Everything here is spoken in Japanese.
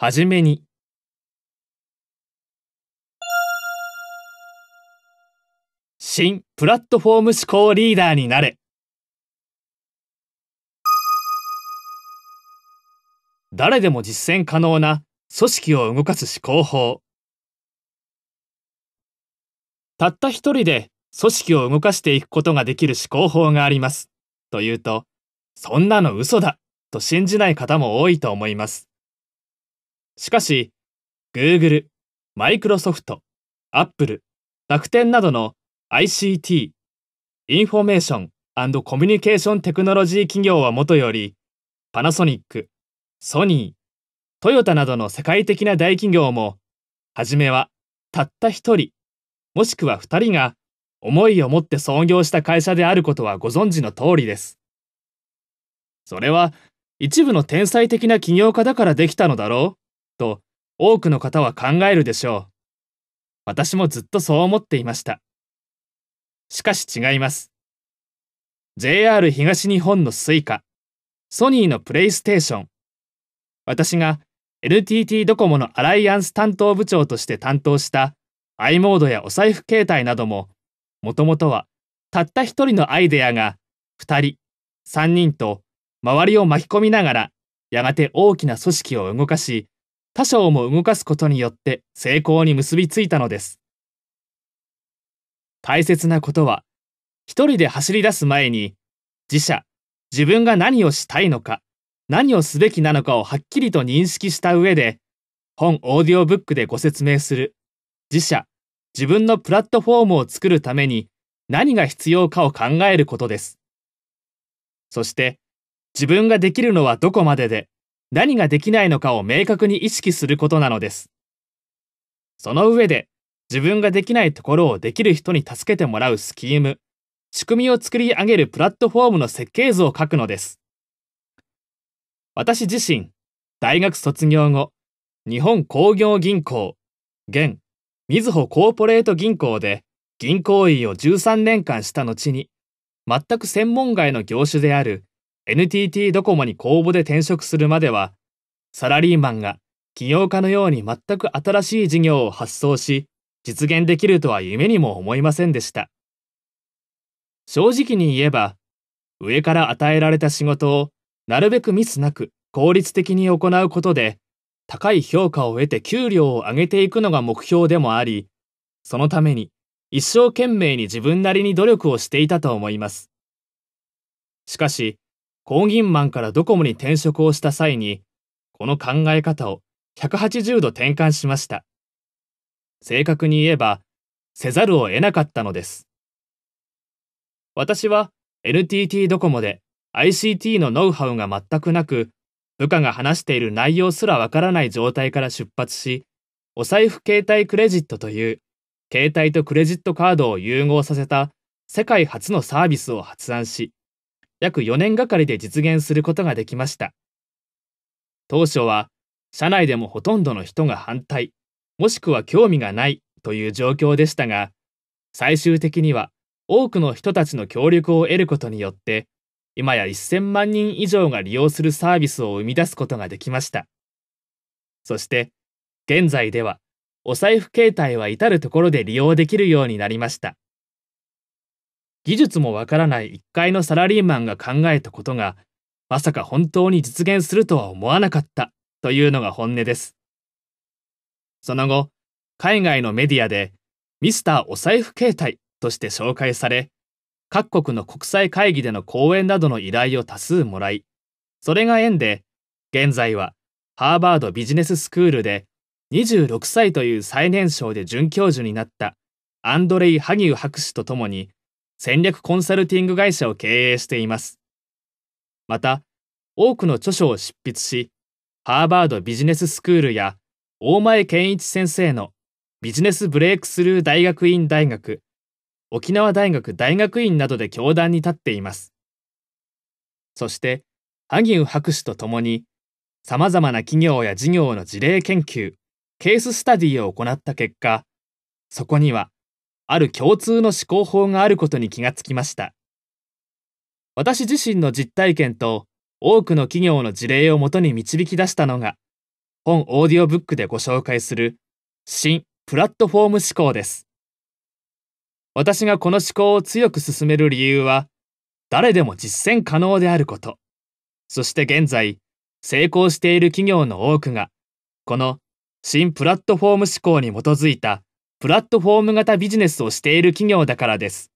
はじめに。新プラットフォーム思考リーダーになれ。誰でも実践可能な組織を動かす思考法。たった一人で組織を動かしていくことができる思考法があります。というと、そんなの嘘だと信じない方も多いと思います。しかし、Google、Microsoft、Apple、楽天などの ICT、インフォメーションコミュニケーションテクノロジー企業はもとより、パナソニック、ソニー、トヨタなどの世界的な大企業も、はじめはたった一人、もしくは二人が思いを持って創業した会社であることはご存知の通りです。それは一部の天才的な起業家だからできたのだろうと多くの方は考えるでしょう。私もずっとそう思っていました。しかし違います。JR 東日本の Suica、ソニーのプレイステーション、私が NTT ドコモのアライアンス担当部長として担当した i モードやお財布携帯なども、もともとはたった一人のアイデアが2人、3人と周りを巻き込みながらやがて大きな組織を動かし他をも動かすことによって成功に結びついたのです大切なことは一人で走り出す前に自社自分が何をしたいのか何をすべきなのかをはっきりと認識した上で本オーディオブックでご説明する自社自分のプラットフォームを作るために何が必要かを考えることですそして自分ができるのはどこまでで何ができないのかを明確に意識することなのです。その上で、自分ができないところをできる人に助けてもらうスキーム、仕組みを作り上げるプラットフォームの設計図を書くのです。私自身、大学卒業後、日本工業銀行、現、みずほコーポレート銀行で銀行員を13年間した後に、全く専門外の業種である NTT ドコモに公募で転職するまでは、サラリーマンが起業家のように全く新しい事業を発想し、実現できるとは夢にも思いませんでした。正直に言えば、上から与えられた仕事をなるべくミスなく効率的に行うことで、高い評価を得て給料を上げていくのが目標でもあり、そのために一生懸命に自分なりに努力をしていたと思います。しかし、コーギンマンからドコモに転職をした際に、この考え方を180度転換しました。正確に言えば、せざるを得なかったのです。私は NTT ドコモで ICT のノウハウが全くなく、部下が話している内容すらわからない状態から出発し、お財布携帯クレジットという、携帯とクレジットカードを融合させた世界初のサービスを発案し、約4年がかりで実現することができました。当初は、社内でもほとんどの人が反対、もしくは興味がないという状況でしたが、最終的には多くの人たちの協力を得ることによって、今や1000万人以上が利用するサービスを生み出すことができました。そして、現在では、お財布携帯は至るところで利用できるようになりました。技術もわからない一階のサラリーマンが考えたことが、まさか本当に実現するとは思わなかったというのが本音です。その後、海外のメディアで、ミスターお財布携帯として紹介され、各国の国際会議での講演などの依頼を多数もらい、それが縁で、現在はハーバードビジネススクールで26歳という最年少で准教授になったアンドレイ・ハギウ博士と共に戦略コンサルティング会社を経営しています。また、多くの著書を執筆し、ハーバードビジネススクールや大前健一先生のビジネスブレイクスルー大学院大学、沖縄大学大学院などで教壇に立っています。そして、萩生博士とともに、さまざまな企業や事業の事例研究、ケーススタディを行った結果、そこにはある共通の思考法があることに気がつきました。私自身の実体験と多くの企業の事例をもとに導き出したのが、本オーディオブックでご紹介する新プラットフォーム思考です。私がこの思考を強く進める理由は、誰でも実践可能であること。そして現在、成功している企業の多くが、この新プラットフォーム思考に基づいたプラットフォーム型ビジネスをしている企業だからです。